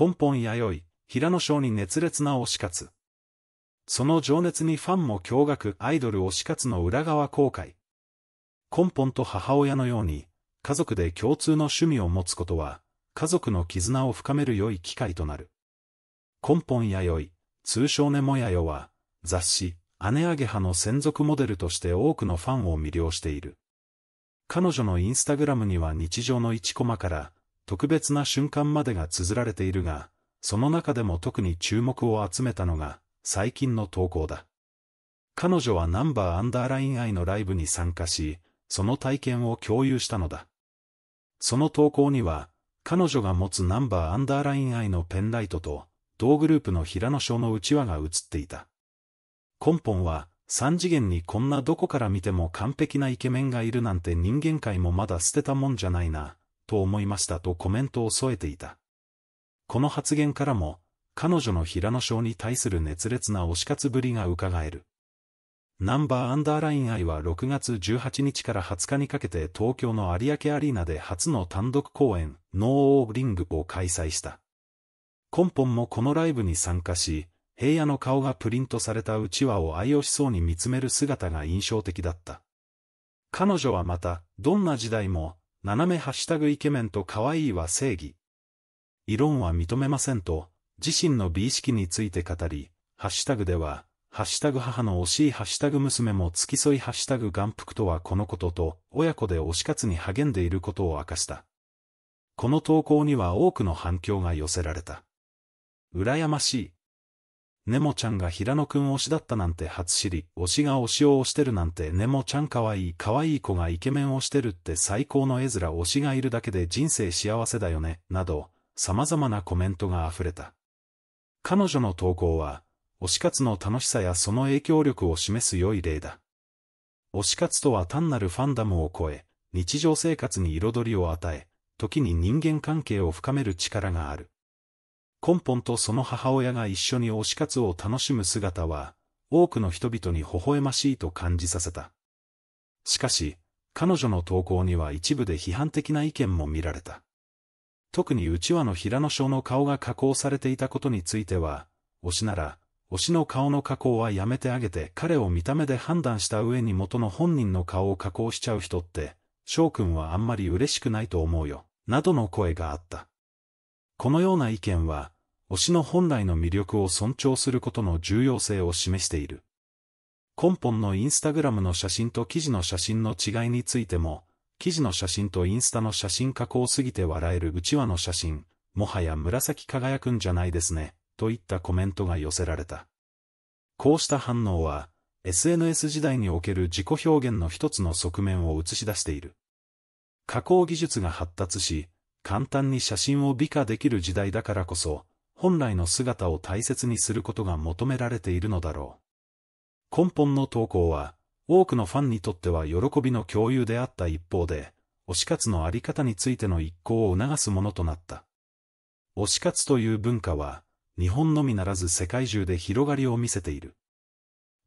根本弥生、平野賞に熱烈な推し活。その情熱にファンも驚愕アイドル推し活の裏側公開。根本と母親のように、家族で共通の趣味を持つことは、家族の絆を深める良い機会となる。根本弥生、通称ネモ弥生は、雑誌、姉アゲハの専属モデルとして多くのファンを魅了している。彼女のインスタグラムには日常の一コマから、特別な瞬間までが綴られているが、その中でも特に注目を集めたのが、最近の投稿だ。彼女はナンバーアンダーライン愛のライブに参加し、その体験を共有したのだ。その投稿には、彼女が持つナンバーアンダーライン愛のペンライトと、同グループの平野翔のうちわが映っていた。根本は、三次元にこんなどこから見ても完璧なイケメンがいるなんて人間界もまだ捨てたもんじゃないな、と思いましたとコメントを添えていた。この発言からも、彼女の平野賞に対する熱烈な推し活ぶりが伺える。ナンバーアンダーライン愛は6月18日から20日にかけて東京の有明アリーナで初の単独公演、ノーオーリングを開催した。コンポンもこのライブに参加し、平野の顔がプリントされたうちわを愛用しそうに見つめる姿が印象的だった。彼女はまた、どんな時代も、斜めハッシュタグイケメンと可愛いは正義。異論は認めませんと、自身の美意識について語り、ハッシュタグでは、ハッシュタグ母の惜しいハッシュタグ娘も付き添いハッシュタグ眼福とはこのことと、親子で推し活に励んでいることを明かした。この投稿には多くの反響が寄せられた。羨ましい。ネモちゃんが平野くん推しだったなんて初知り、推しが推しを推してるなんてネモちゃんかわいいかわいい子がイケメンをしてるって最高の絵面推しがいるだけで人生幸せだよね、など、様々なコメントが溢れた。彼女の投稿は、推し活の楽しさやその影響力を示す良い例だ。推し活とは単なるファンダムを超え、日常生活に彩りを与え、時に人間関係を深める力がある。根ンポンとその母親が一緒に推し活を楽しむ姿は、多くの人々に微笑ましいと感じさせた。しかし、彼女の投稿には一部で批判的な意見も見られた。特にうちわの平野翔の顔が加工されていたことについては、推しなら、推しの顔の加工はやめてあげて彼を見た目で判断した上に元の本人の顔を加工しちゃう人って、翔くんはあんまり嬉しくないと思うよ、などの声があった。このような意見は、推しの本来の魅力を尊重することの重要性を示している。根本のインスタグラムの写真と記事の写真の違いについても、記事の写真とインスタの写真加工すぎて笑えるうちわの写真、もはや紫輝くんじゃないですね、といったコメントが寄せられた。こうした反応は、SNS 時代における自己表現の一つの側面を映し出している。加工技術が発達し、簡単に写真を美化できる時代だからこそ、本来の姿を大切にすることが求められているのだろう。根本の投稿は、多くのファンにとっては喜びの共有であった一方で、推し活のあり方についての一行を促すものとなった。推し活という文化は、日本のみならず世界中で広がりを見せている。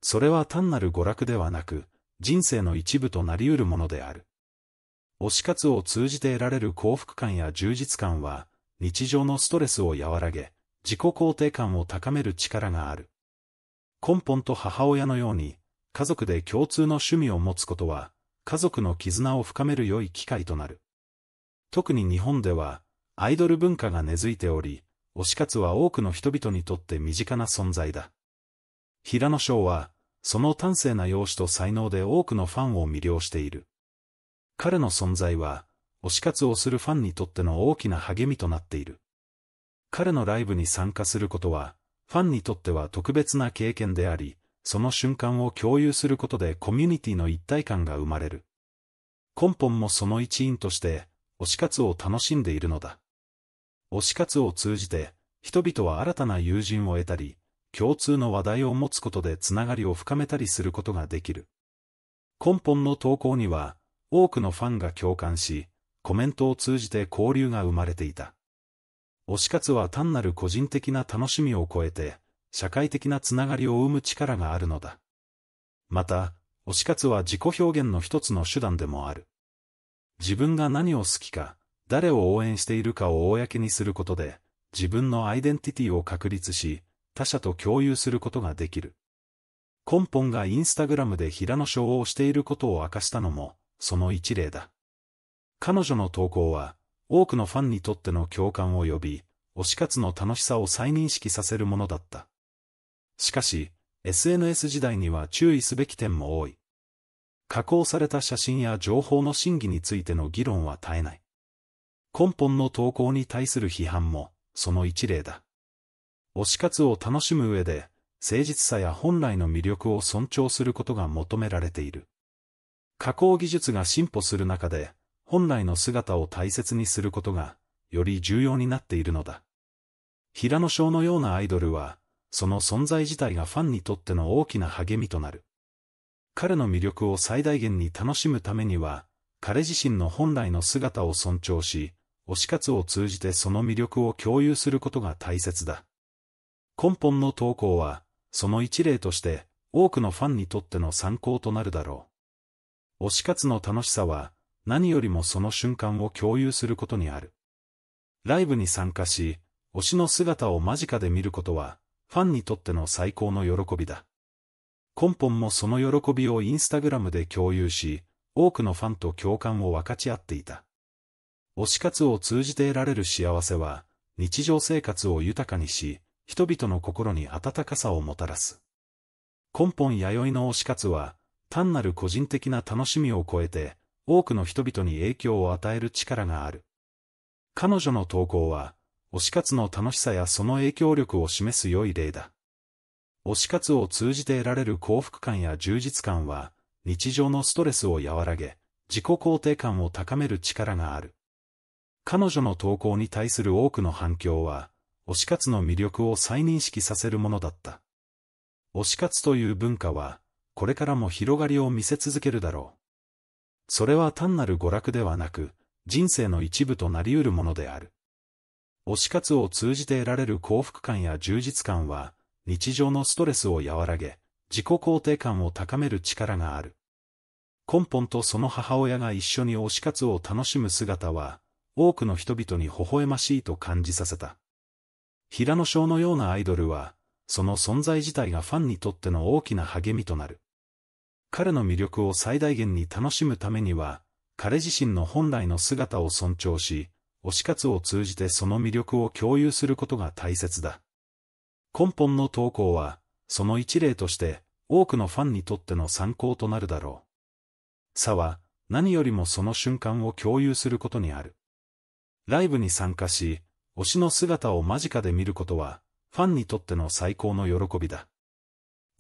それは単なる娯楽ではなく、人生の一部となり得るものである。推し活を通じて得られる幸福感や充実感は、日常のストレスを和らげ、自己肯定感を高める力がある。根本と母親のように、家族で共通の趣味を持つことは、家族の絆を深める良い機会となる。特に日本では、アイドル文化が根付いており、推し活は多くの人々にとって身近な存在だ。平野翔は、その端正な容姿と才能で多くのファンを魅了している。彼の存在は、推し活をするファンにとっての大きな励みとなっている。彼のライブに参加することは、ファンにとっては特別な経験であり、その瞬間を共有することでコミュニティの一体感が生まれる。根本もその一員として、推し活を楽しんでいるのだ。推し活を通じて、人々は新たな友人を得たり、共通の話題を持つことでつながりを深めたりすることができる。根本の投稿には、多くのファンが共感し、コメントを通じて交流が生まれていた。推し活は単なる個人的な楽しみを超えて、社会的なつながりを生む力があるのだ。また、推し活は自己表現の一つの手段でもある。自分が何を好きか、誰を応援しているかを公にすることで、自分のアイデンティティを確立し、他者と共有することができる。根本がインスタグラムで平野賞をしていることを明かしたのも、その一例だ。彼女の投稿は、多くのファンにとっての共感を呼び、推し活の楽しさを再認識させるものだった。しかし、SNS 時代には注意すべき点も多い。加工された写真や情報の真偽についての議論は絶えない。根本の投稿に対する批判も、その一例だ。推し活を楽しむ上で、誠実さや本来の魅力を尊重することが求められている。加工技術が進歩する中で、本来の姿を大切にすることが、より重要になっているのだ。平野翔のようなアイドルは、その存在自体がファンにとっての大きな励みとなる。彼の魅力を最大限に楽しむためには、彼自身の本来の姿を尊重し、推し活を通じてその魅力を共有することが大切だ。根本の投稿は、その一例として、多くのファンにとっての参考となるだろう。推し活の楽しさは、何よりもその瞬間を共有することにある。ライブに参加し、推しの姿を間近で見ることは、ファンにとっての最高の喜びだ。根本もその喜びをインスタグラムで共有し、多くのファンと共感を分かち合っていた。推し活を通じて得られる幸せは、日常生活を豊かにし、人々の心に温かさをもたらす。根本弥生の推し活は、単なる個人的な楽しみを超えて、多くの人々に影響を与える力がある。彼女の投稿は、推し活の楽しさやその影響力を示す良い例だ。推し活を通じて得られる幸福感や充実感は、日常のストレスを和らげ、自己肯定感を高める力がある。彼女の投稿に対する多くの反響は、推し活の魅力を再認識させるものだった。推し活という文化は、これからも広がりを見せ続けるだろう。それは単なる娯楽ではなく、人生の一部となり得るものである。推し活を通じて得られる幸福感や充実感は、日常のストレスを和らげ、自己肯定感を高める力がある。根本とその母親が一緒に推し活を楽しむ姿は、多くの人々に微笑ましいと感じさせた。平野翔のようなアイドルは、その存在自体がファンにとっての大きな励みとなる。彼の魅力を最大限に楽しむためには、彼自身の本来の姿を尊重し、推し活を通じてその魅力を共有することが大切だ。根本の投稿は、その一例として、多くのファンにとっての参考となるだろう。差は、何よりもその瞬間を共有することにある。ライブに参加し、推しの姿を間近で見ることは、ファンにとっての最高の喜びだ。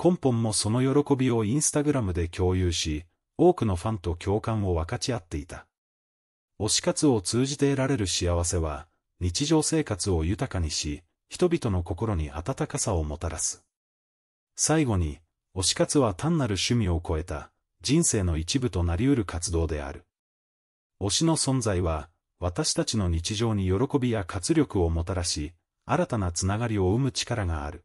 根本もその喜びをインスタグラムで共有し、多くのファンと共感を分かち合っていた。推し活を通じて得られる幸せは、日常生活を豊かにし、人々の心に温かさをもたらす。最後に、推し活は単なる趣味を超えた、人生の一部となり得る活動である。推しの存在は、私たちの日常に喜びや活力をもたらし、新たなつながりを生む力がある。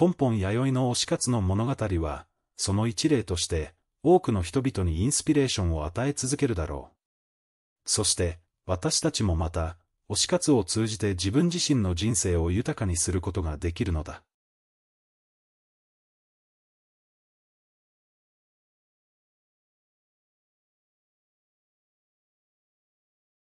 根本弥生の推し活の物語は、その一例として、多くの人々にインスピレーションを与え続けるだろう。そして、私たちもまた、推し活を通じて自分自身の人生を豊かにすることができるのだ。